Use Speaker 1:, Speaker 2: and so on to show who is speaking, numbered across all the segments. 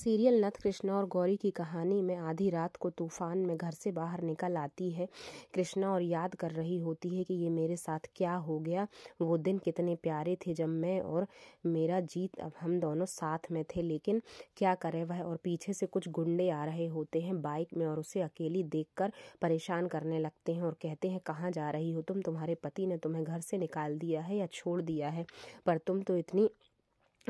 Speaker 1: serial नथ कृष्णा और गौरी की कहानी में आधी रात को तूफान में घर से बाहर निकल आती है कृष्णा और याद कर रही होती है कि ये मेरे साथ क्या हो गया वो दिन कितने प्यारे थे जब मैं और मेरा जीत अब हम दोनों साथ में थे लेकिन क्या करे वह और पीछे से कुछ गुंडे आ रहे होते हैं बाइक में और उसे अकेली देख कर परेशान करने लगते हैं और कहते हैं कहाँ जा रही हो तुम तुम्हारे पति ने तुम्हें घर से निकाल दिया है या छोड़ दिया है पर तुम तो इतनी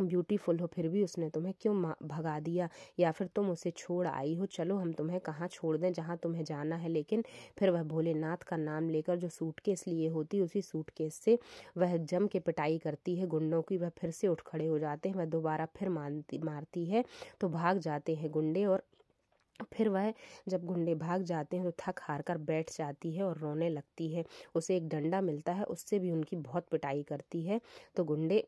Speaker 1: ब्यूटीफुल हो फिर भी उसने तुम्हें क्यों भगा दिया या फिर तुम उसे छोड़ आई हो चलो हम तुम्हें कहाँ छोड़ दें जहाँ तुम्हें जाना है लेकिन फिर वह भोलेनाथ का नाम लेकर जो सूटकेस लिए होती उसी सूटकेस से वह जम के पिटाई करती है गुंडों की वह फिर से उठ खड़े हो जाते हैं वह दोबारा फिर मानती मारती है तो भाग जाते हैं गुंडे और फिर वह जब गुंडे भाग जाते हैं तो थक हार कर बैठ जाती है और रोने लगती है उसे एक डंडा मिलता है उससे भी उनकी बहुत पिटाई करती है तो गुंडे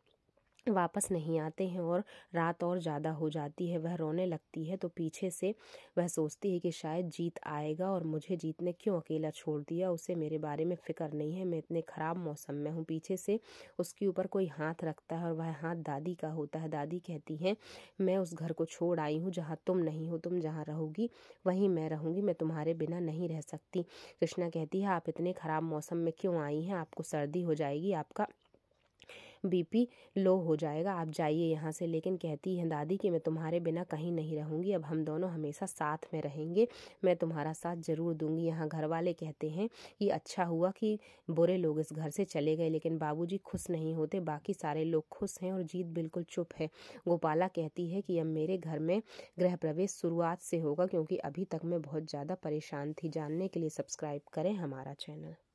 Speaker 1: वापस नहीं आते हैं और रात और ज़्यादा हो जाती है वह रोने लगती है तो पीछे से वह सोचती है कि शायद जीत आएगा और मुझे जीत ने क्यों अकेला छोड़ दिया उसे मेरे बारे में फ़िक्र नहीं है मैं इतने ख़राब मौसम में हूँ पीछे से उसके ऊपर कोई हाथ रखता है और वह हाथ दादी का होता है दादी कहती है मैं उस घर को छोड़ आई हूँ जहाँ तुम नहीं हो तुम जहाँ रहोगी वहीं मैं रहूँगी मैं तुम्हारे बिना नहीं रह सकती कृष्णा कहती है आप इतने ख़राब मौसम में क्यों आई हैं आपको सर्दी हो जाएगी आपका बीपी लो हो जाएगा आप जाइए यहाँ से लेकिन कहती है दादी कि मैं तुम्हारे बिना कहीं नहीं रहूँगी अब हम दोनों हमेशा साथ में रहेंगे मैं तुम्हारा साथ ज़रूर दूंगी यहाँ घर वाले कहते हैं कि अच्छा हुआ कि बुरे लोग इस घर से चले गए लेकिन बाबू खुश नहीं होते बाकी सारे लोग खुश हैं और जीत बिल्कुल चुप है गोपाला कहती है कि अब मेरे घर में गृह प्रवेश शुरुआत से होगा क्योंकि अभी तक मैं बहुत ज़्यादा परेशान थी जानने के लिए सब्सक्राइब करें हमारा चैनल